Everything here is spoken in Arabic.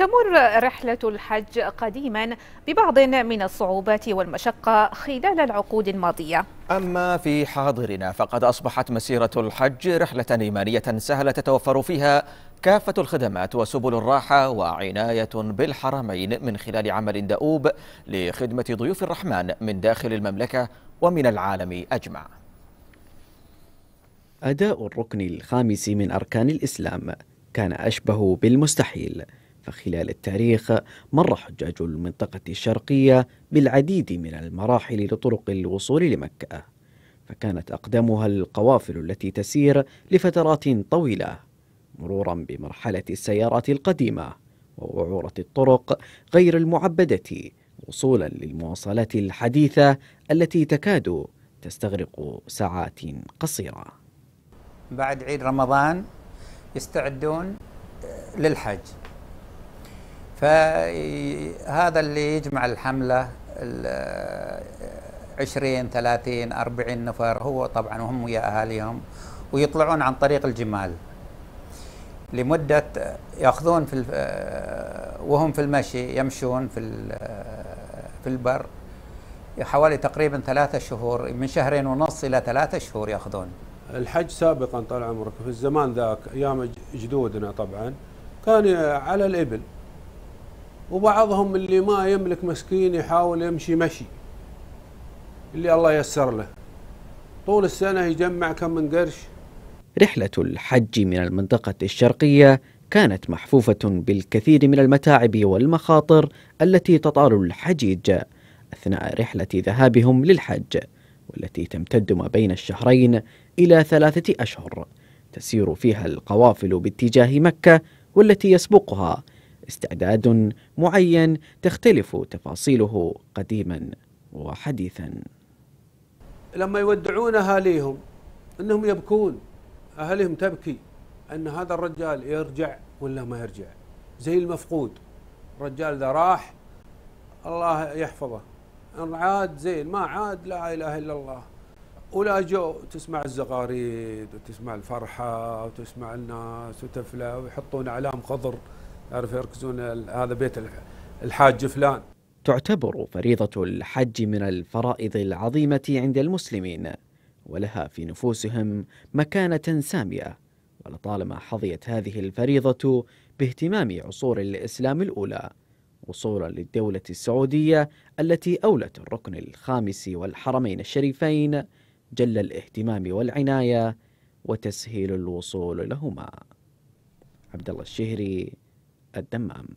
تمر رحلة الحج قديما ببعض من الصعوبات والمشقة خلال العقود الماضية أما في حاضرنا فقد أصبحت مسيرة الحج رحلة إيمانية سهلة تتوفر فيها كافة الخدمات وسبل الراحة وعناية بالحرمين من خلال عمل دؤوب لخدمة ضيوف الرحمن من داخل المملكة ومن العالم أجمع أداء الركن الخامس من أركان الإسلام كان أشبه بالمستحيل فخلال التاريخ مر حجاج المنطقة الشرقية بالعديد من المراحل لطرق الوصول لمكة فكانت أقدمها القوافل التي تسير لفترات طويلة مرورا بمرحلة السيارات القديمة ووعورة الطرق غير المعبدة وصولا للمواصلات الحديثة التي تكاد تستغرق ساعات قصيرة بعد عيد رمضان يستعدون للحج فهذا اللي يجمع الحملة 20 30 40 نفر هو طبعا وهم ويا أهاليهم ويطلعون عن طريق الجمال لمدة يأخذون في وهم في المشي يمشون في في البر حوالي تقريبا ثلاثة شهور من شهرين ونص إلى ثلاثة شهور يأخذون الحج سابقا طال عمرك في الزمان ذاك أيام جدودنا طبعا كان على الإبل وبعضهم اللي ما يملك مسكين يحاول يمشي مشي اللي الله يسر له طول السنة يجمع كم من قرش رحلة الحج من المنطقة الشرقية كانت محفوفة بالكثير من المتاعب والمخاطر التي تطال الحجيج أثناء رحلة ذهابهم للحج والتي تمتد ما بين الشهرين إلى ثلاثة أشهر تسير فيها القوافل باتجاه مكة والتي يسبقها استعداد معين تختلف تفاصيله قديما وحديثا لما يودعون أهاليهم أنهم يبكون أهاليهم تبكي أن هذا الرجال يرجع ولا ما يرجع زي المفقود الرجال ذا راح الله يحفظه ان عاد زين ما عاد لا اله الا الله ولا جو تسمع الزغاريد وتسمع الفرحه وتسمع الناس وتفلى ويحطون اعلام خضر يعرف يركزون هذا بيت الحاج فلان تعتبر فريضة الحج من الفرائض العظيمة عند المسلمين ولها في نفوسهم مكانة سامية ولطالما حظيت هذه الفريضة باهتمام عصور الإسلام الأولى وصولا للدولة السعودية التي أولت الركن الخامس والحرمين الشريفين جل الاهتمام والعناية وتسهيل الوصول لهما عبد الله الشهري الدمام